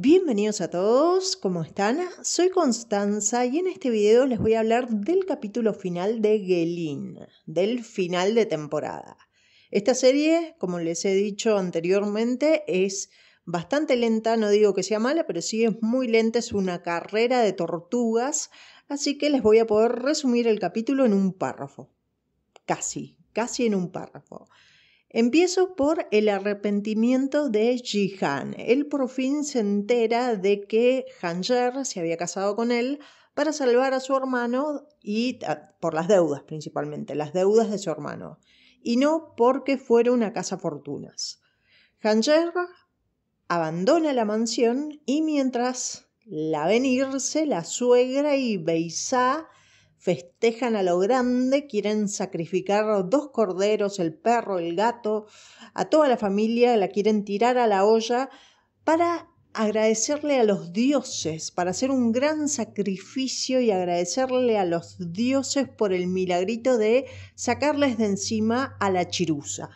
Bienvenidos a todos, ¿cómo están? Soy Constanza y en este video les voy a hablar del capítulo final de Gelin, del final de temporada. Esta serie, como les he dicho anteriormente, es bastante lenta, no digo que sea mala, pero sí es muy lenta, es una carrera de tortugas, así que les voy a poder resumir el capítulo en un párrafo. Casi, casi en un párrafo. Empiezo por el arrepentimiento de Jihan. Él por fin se entera de que Hanjer se había casado con él para salvar a su hermano y ah, por las deudas principalmente, las deudas de su hermano, y no porque fuera una casa fortunas. Hanjer abandona la mansión y mientras la venirse, la suegra y Beisá festejan a lo grande, quieren sacrificar dos corderos, el perro, el gato, a toda la familia, la quieren tirar a la olla para agradecerle a los dioses, para hacer un gran sacrificio y agradecerle a los dioses por el milagrito de sacarles de encima a la chiruza.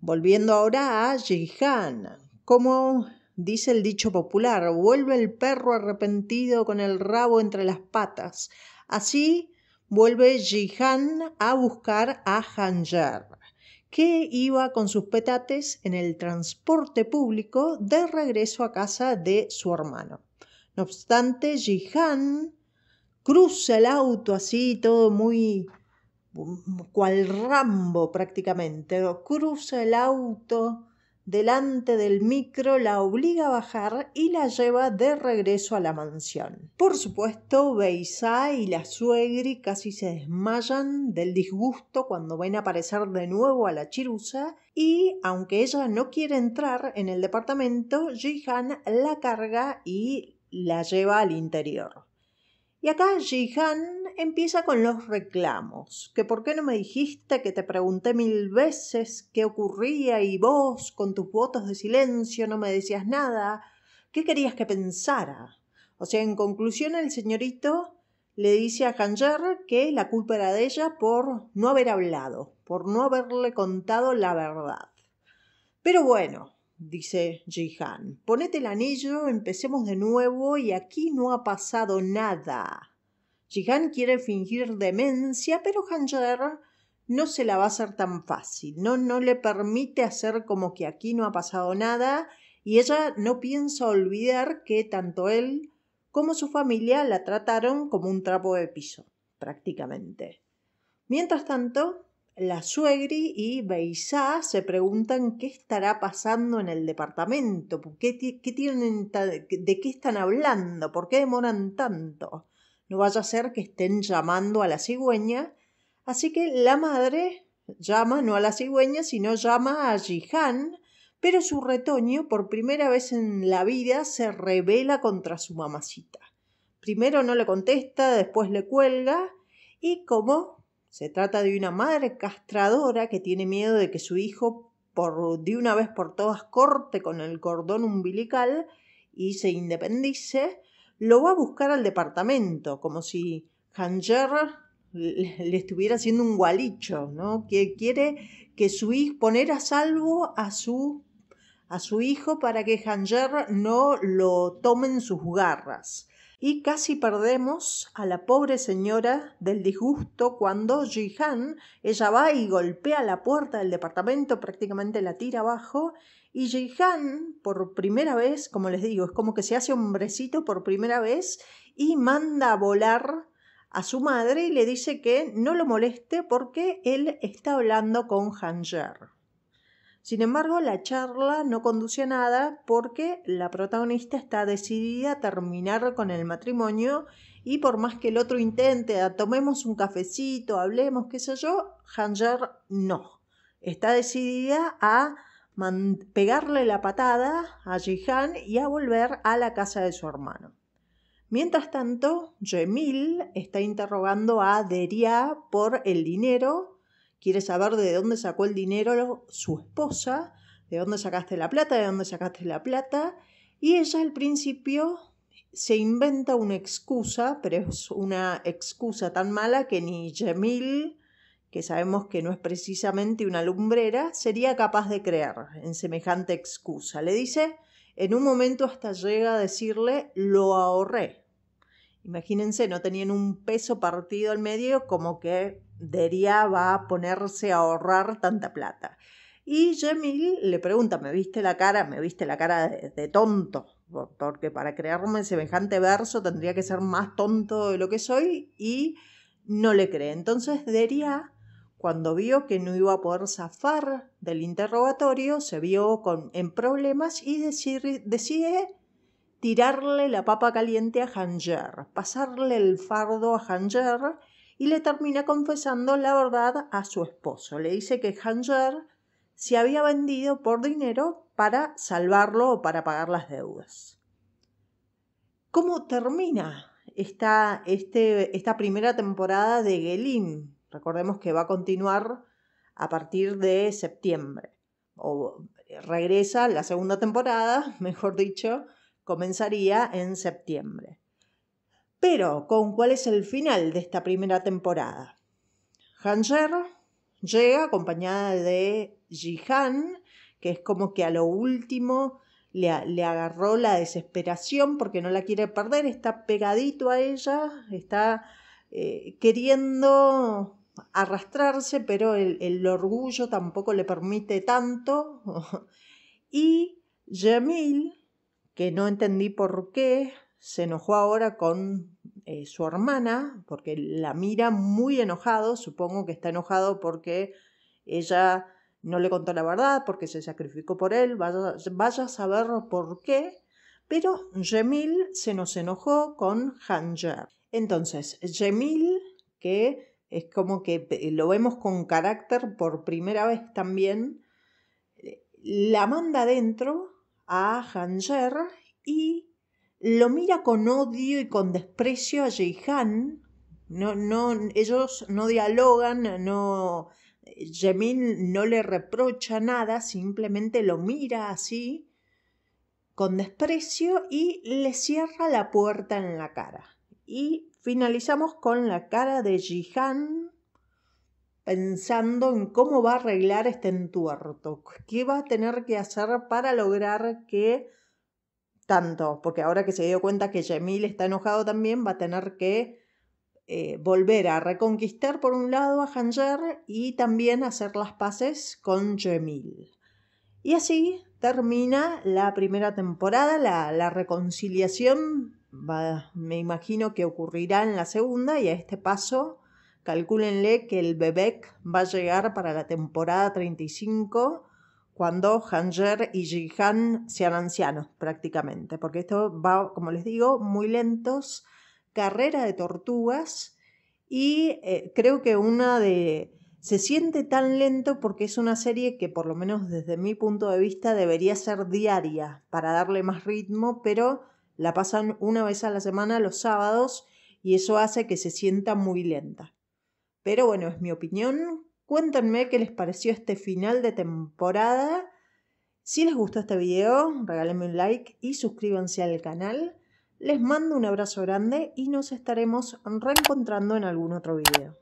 Volviendo ahora a Jihan, como dice el dicho popular, vuelve el perro arrepentido con el rabo entre las patas, Así vuelve Jihan a buscar a Hanjar, que iba con sus petates en el transporte público de regreso a casa de su hermano. No obstante, Jihan cruza el auto así, todo muy mm, cual Rambo prácticamente, cruza el auto delante del micro, la obliga a bajar y la lleva de regreso a la mansión. Por supuesto, Beisa y la suegri casi se desmayan del disgusto cuando ven aparecer de nuevo a la chirusa y, aunque ella no quiere entrar en el departamento, Jihan la carga y la lleva al interior. Y acá Jihan empieza con los reclamos, que por qué no me dijiste que te pregunté mil veces qué ocurría y vos, con tus votos de silencio, no me decías nada, qué querías que pensara. O sea, en conclusión, el señorito le dice a Hanger que la culpa era de ella por no haber hablado, por no haberle contado la verdad. Pero bueno, dice Jihan, ponete el anillo, empecemos de nuevo y aquí no ha pasado nada. Jihan quiere fingir demencia, pero Hanjar no se la va a hacer tan fácil. No, no le permite hacer como que aquí no ha pasado nada y ella no piensa olvidar que tanto él como su familia la trataron como un trapo de piso, prácticamente. Mientras tanto, la suegri y Beisá se preguntan qué estará pasando en el departamento, tienen, de qué están hablando, por qué demoran tanto. No vaya a ser que estén llamando a la cigüeña. Así que la madre llama no a la cigüeña, sino llama a Jihan, pero su retoño por primera vez en la vida se revela contra su mamacita. Primero no le contesta, después le cuelga y como se trata de una madre castradora que tiene miedo de que su hijo por, de una vez por todas corte con el cordón umbilical y se independice, lo va a buscar al departamento, como si Hanger le estuviera haciendo un gualicho, ¿no? Que quiere que su hijo poner a salvo a su a su hijo para que Hanger no lo tomen sus garras. Y casi perdemos a la pobre señora del disgusto cuando Jihan, ella va y golpea la puerta del departamento, prácticamente la tira abajo y Jehan, por primera vez, como les digo, es como que se hace hombrecito por primera vez y manda a volar a su madre y le dice que no lo moleste porque él está hablando con Hanger. Sin embargo, la charla no conduce a nada porque la protagonista está decidida a terminar con el matrimonio y por más que el otro intente, ah, tomemos un cafecito, hablemos, qué sé yo, Hanger no. Está decidida a pegarle la patada a Jihan y a volver a la casa de su hermano. Mientras tanto, Jemil está interrogando a Deria por el dinero. Quiere saber de dónde sacó el dinero su esposa, de dónde sacaste la plata, de dónde sacaste la plata. Y ella al principio se inventa una excusa, pero es una excusa tan mala que ni Jemil que sabemos que no es precisamente una lumbrera, sería capaz de creer en semejante excusa. Le dice, en un momento hasta llega a decirle, lo ahorré. Imagínense, no tenían un peso partido al medio como que Deria va a ponerse a ahorrar tanta plata. Y Jemil le pregunta, ¿me viste la cara? ¿Me viste la cara de, tonto? Porque para crearme semejante verso tendría que ser más tonto de lo que soy y no le cree. Entonces Deria cuando vio que no iba a poder zafar del interrogatorio, se vio con, en problemas y decide tirarle la papa caliente a Hanger, pasarle el fardo a Hanger y le termina confesando la verdad a su esposo. Le dice que Hanger se había vendido por dinero para salvarlo o para pagar las deudas. ¿Cómo termina esta, este, esta primera temporada de gelín? Recordemos que va a continuar a partir de septiembre. O eh, regresa la segunda temporada, mejor dicho, comenzaría en septiembre. Pero, ¿con cuál es el final de esta primera temporada? Hanger llega acompañada de Jihan, que es como que a lo último le, agarró la desesperación porque no la quiere perder, está pegadito a ella, está eh, queriendo arrastrarse, pero el, orgullo tampoco le permite tanto. y Jamil, que no entendí por qué, se enojó ahora con eh, su hermana, porque la mira muy enojado, supongo que está enojado porque ella no le contó la verdad, porque se sacrificó por él, vaya, a saber por qué, pero Jemil se nos enojó con Hanja. Entonces, Jemil, que es como que eh, lo vemos con carácter por primera vez también. Eh, la manda adentro a Hanjer y lo mira con odio y con desprecio a Jehan. No, no, ellos no dialogan, no, Yemin eh, no le reprocha nada, simplemente lo mira así con desprecio y le cierra la puerta en la cara. Y Finalizamos con la cara de Jihan pensando en cómo va a arreglar este entuerto, qué va a tener que hacer para lograr que tanto, porque ahora que se dio cuenta que Yemil está enojado también, va a tener que eh, volver a reconquistar por un lado a Hanjer y también hacer las paces con Yemil. Y así termina la primera temporada, la, la reconciliación me imagino que ocurrirá en la segunda y a este paso calcúlenle que el Bebek va a llegar para la temporada 35 cuando Hanger y Jihan sean ancianos prácticamente, porque esto va, como les digo, muy lentos, carrera de tortugas y eh, creo que una de... Se siente tan lento porque es una serie que por lo menos desde mi punto de vista debería ser diaria para darle más ritmo, pero la pasan una vez a la semana los sábados y eso hace que se sienta muy lenta. Pero bueno, es mi opinión. Cuéntenme qué les pareció este final de temporada. Si les gustó este video, regálenme un like y suscríbanse al canal. Les mando un abrazo grande y nos estaremos reencontrando en algún otro video.